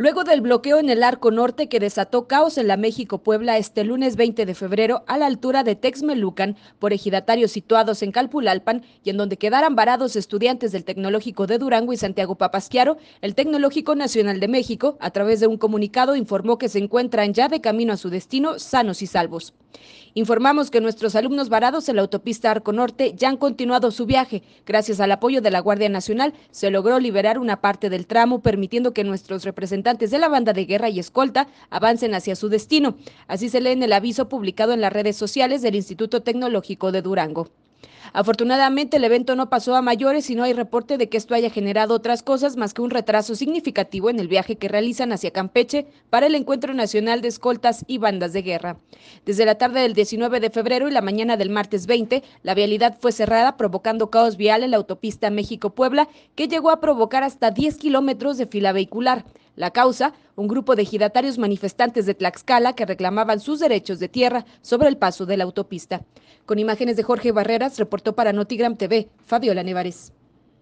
luego del bloqueo en el arco norte que desató caos en la México-Puebla este lunes 20 de febrero a la altura de Texmelucan por ejidatarios situados en Calpulalpan y en donde quedaran varados estudiantes del Tecnológico de Durango y Santiago Papasquiaro, el Tecnológico Nacional de México, a través de un comunicado, informó que se encuentran ya de camino a su destino sanos y salvos. Informamos que nuestros alumnos varados en la autopista Arco Norte ya han continuado su viaje. Gracias al apoyo de la Guardia Nacional, se logró liberar una parte del tramo, permitiendo que nuestros representantes de la banda de guerra y escolta avancen hacia su destino. Así se lee en el aviso publicado en las redes sociales del Instituto Tecnológico de Durango. Afortunadamente, el evento no pasó a mayores y no hay reporte de que esto haya generado otras cosas más que un retraso significativo en el viaje que realizan hacia Campeche para el Encuentro Nacional de Escoltas y Bandas de Guerra. Desde la tarde del 19 de febrero y la mañana del martes 20, la vialidad fue cerrada provocando caos vial en la autopista México-Puebla que llegó a provocar hasta 10 kilómetros de fila vehicular. La causa, un grupo de ejidatarios manifestantes de Tlaxcala que reclamaban sus derechos de tierra sobre el paso de la autopista. Con imágenes de Jorge Barreras, reportó para Notigram TV, Fabiola Nevarez.